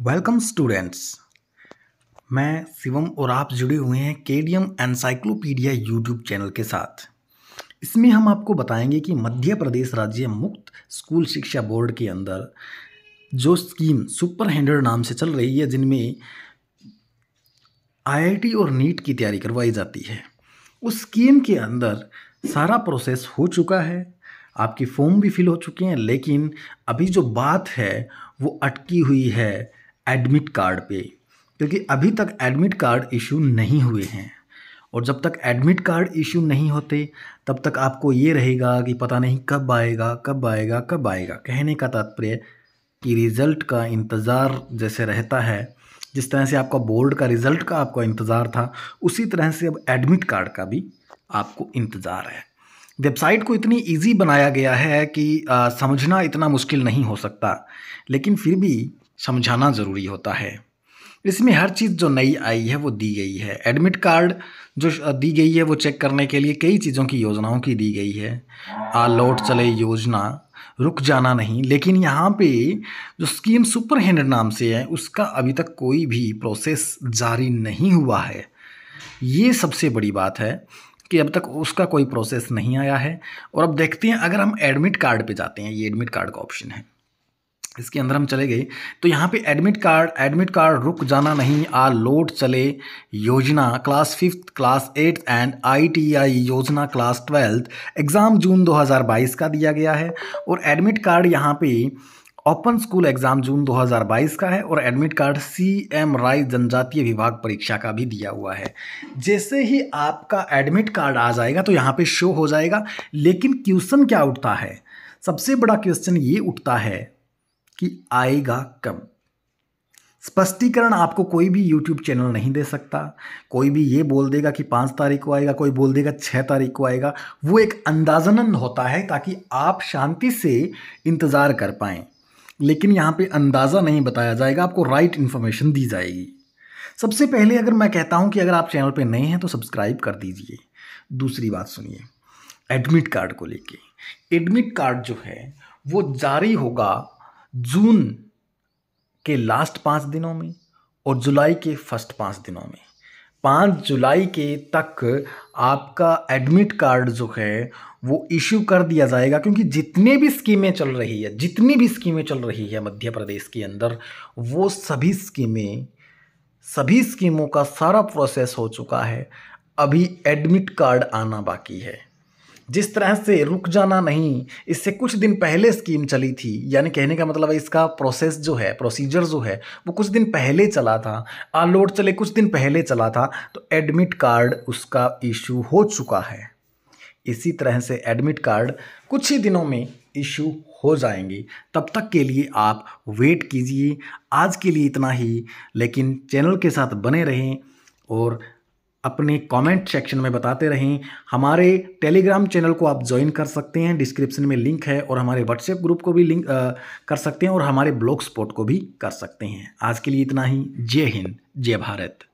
welcome students मैं शिवम और आप जुड़े हुए हैं के D M encyclopedia YouTube channel के साथ इसमें हम आपको बताएंगे कि मध्य प्रदेश राज्य मुक्त स्कूल शिक्षा बोर्ड के अंदर जो स्कीम सुपर हंड्रेड नाम से चल रही है जिनमें आईआईटी और नीट की तैयारी करवाई जाती है उस स्कीम के अंदर सारा प्रोसेस हो चुका है आपकी फॉर्म भी फिल हो चुके हैं लेकिन अभी जो बात है वो अटकी हुई है एडमिट कार्ड पे क्योंकि अभी तक एडमिट कार्ड इशू नहीं हुए हैं और जब तक एडमिट कार्ड इशू नहीं होते तब तक आपको ये रहेगा कि पता नहीं कब आएगा कब आएगा कब आएगा कहने का तात्पर्य कि रिज़ल्ट का इंतज़ार जैसे रहता है जिस तरह से आपका बोर्ड का रिज़ल्ट का आपका इंतज़ार था उसी तरह से अब एडमिट कार्ड का भी आपको इंतज़ार है वेबसाइट को इतनी इजी बनाया गया है कि आ, समझना इतना मुश्किल नहीं हो सकता लेकिन फिर भी समझाना ज़रूरी होता है इसमें हर चीज़ जो नई आई है वो दी गई है एडमिट कार्ड जो दी गई है वो चेक करने के लिए कई चीज़ों की योजनाओं की दी गई है आ लौट चले योजना रुक जाना नहीं लेकिन यहाँ पे जो स्कीम सुपर हैंड नाम से है उसका अभी तक कोई भी प्रोसेस जारी नहीं हुआ है ये सबसे बड़ी बात है कि अब तक उसका कोई प्रोसेस नहीं आया है और अब देखते हैं अगर हम एडमिट कार्ड पे जाते हैं ये एडमिट कार्ड का ऑप्शन है इसके अंदर हम चले गए तो यहाँ पे एडमिट कार्ड एडमिट कार्ड रुक जाना नहीं आ लोड चले योजना class fifth class eighth and ITI योजना क्लास ट्वेल्थ एग्ज़ाम जून 2022 का दिया गया है और एडमिट कार्ड यहाँ पे ओपन स्कूल एग्ज़ाम जून 2022 का है और एडमिट कार्ड सी एम राय जनजातीय विभाग परीक्षा का भी दिया हुआ है जैसे ही आपका एडमिट कार्ड आ जाएगा तो यहाँ पर शो हो जाएगा लेकिन क्वेश्चन क्या उठता है सबसे बड़ा क्वेश्चन ये उठता है कि आएगा कब स्पष्टीकरण आपको कोई भी यूट्यूब चैनल नहीं दे सकता कोई भी ये बोल देगा कि पाँच तारीख को आएगा कोई बोल देगा छः तारीख को आएगा वो एक अंदाजानंद होता है ताकि आप शांति से इंतज़ार कर पाएँ लेकिन यहाँ पे अंदाज़ा नहीं बताया जाएगा आपको राइट इन्फॉर्मेशन दी जाएगी सबसे पहले अगर मैं कहता हूँ कि अगर आप चैनल पे नए हैं तो सब्सक्राइब कर दीजिए दूसरी बात सुनिए एडमिट कार्ड को लेके एडमिट कार्ड जो है वो जारी होगा जून के लास्ट पाँच दिनों में और जुलाई के फर्स्ट पाँच दिनों में पाँच जुलाई के तक आपका एडमिट कार्ड जो है वो इश्यू कर दिया जाएगा क्योंकि जितने भी स्कीमें चल रही है जितनी भी स्कीमें चल रही है मध्य प्रदेश के अंदर वो सभी स्कीमें सभी स्कीमों का सारा प्रोसेस हो चुका है अभी एडमिट कार्ड आना बाकी है जिस तरह से रुक जाना नहीं इससे कुछ दिन पहले स्कीम चली थी यानी कहने का मतलब है इसका प्रोसेस जो है प्रोसीजर जो है वो कुछ दिन पहले चला था आलोड चले कुछ दिन पहले चला था तो एडमिट कार्ड उसका इशू हो चुका है इसी तरह से एडमिट कार्ड कुछ ही दिनों में इशू हो जाएंगे तब तक के लिए आप वेट कीजिए आज के लिए इतना ही लेकिन चैनल के साथ बने रहें और अपने कमेंट सेक्शन में बताते रहें हमारे टेलीग्राम चैनल को आप ज्वाइन कर सकते हैं डिस्क्रिप्शन में लिंक है और हमारे व्हाट्सएप ग्रुप को भी लिंक आ, कर सकते हैं और हमारे ब्लॉग स्पॉट को भी कर सकते हैं आज के लिए इतना ही जय हिंद जय भारत